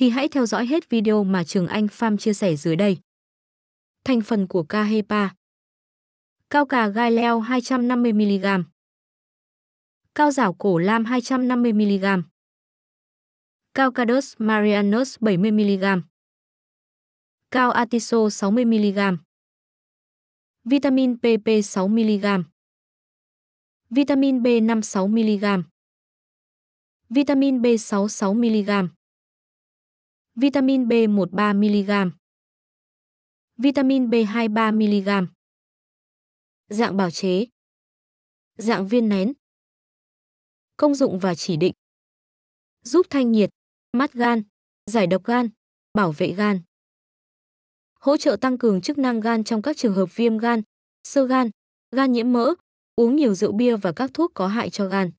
thì hãy theo dõi hết video mà Trường Anh Pham chia sẻ dưới đây. Thành phần của ca Cao cà gai leo 250mg Cao giảo cổ lam 250mg Cao Cadus Marianus 70mg Cao Atiso 60mg Vitamin PP 6mg Vitamin B5 6mg Vitamin B6 6mg Vitamin B1 3mg Vitamin B2 3mg Dạng bào chế Dạng viên nén Công dụng và chỉ định Giúp thanh nhiệt, mát gan, giải độc gan, bảo vệ gan Hỗ trợ tăng cường chức năng gan trong các trường hợp viêm gan, sơ gan, gan nhiễm mỡ, uống nhiều rượu bia và các thuốc có hại cho gan.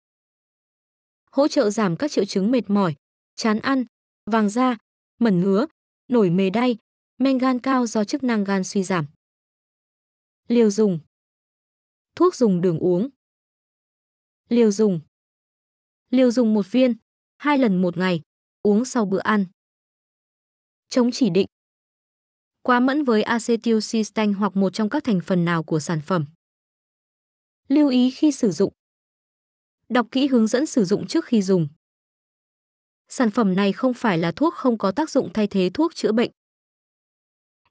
Hỗ trợ giảm các triệu chứng mệt mỏi, chán ăn, vàng da, mẩn ngứa, nổi mề đay, men gan cao do chức năng gan suy giảm. Liều dùng Thuốc dùng đường uống Liều dùng Liều dùng một viên, hai lần một ngày, uống sau bữa ăn. Chống chỉ định Quá mẫn với acetylcysteine hoặc một trong các thành phần nào của sản phẩm. Lưu ý khi sử dụng Đọc kỹ hướng dẫn sử dụng trước khi dùng sản phẩm này không phải là thuốc không có tác dụng thay thế thuốc chữa bệnh.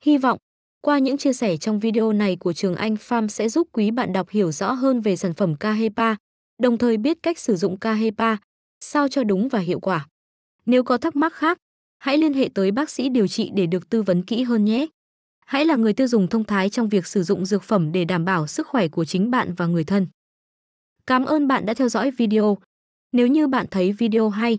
Hy vọng, qua những chia sẻ trong video này của Trường Anh Farm sẽ giúp quý bạn đọc hiểu rõ hơn về sản phẩm Cahepa, đồng thời biết cách sử dụng Cahepa, sao cho đúng và hiệu quả. Nếu có thắc mắc khác, hãy liên hệ tới bác sĩ điều trị để được tư vấn kỹ hơn nhé. Hãy là người tiêu dùng thông thái trong việc sử dụng dược phẩm để đảm bảo sức khỏe của chính bạn và người thân. Cảm ơn bạn đã theo dõi video. Nếu như bạn thấy video hay,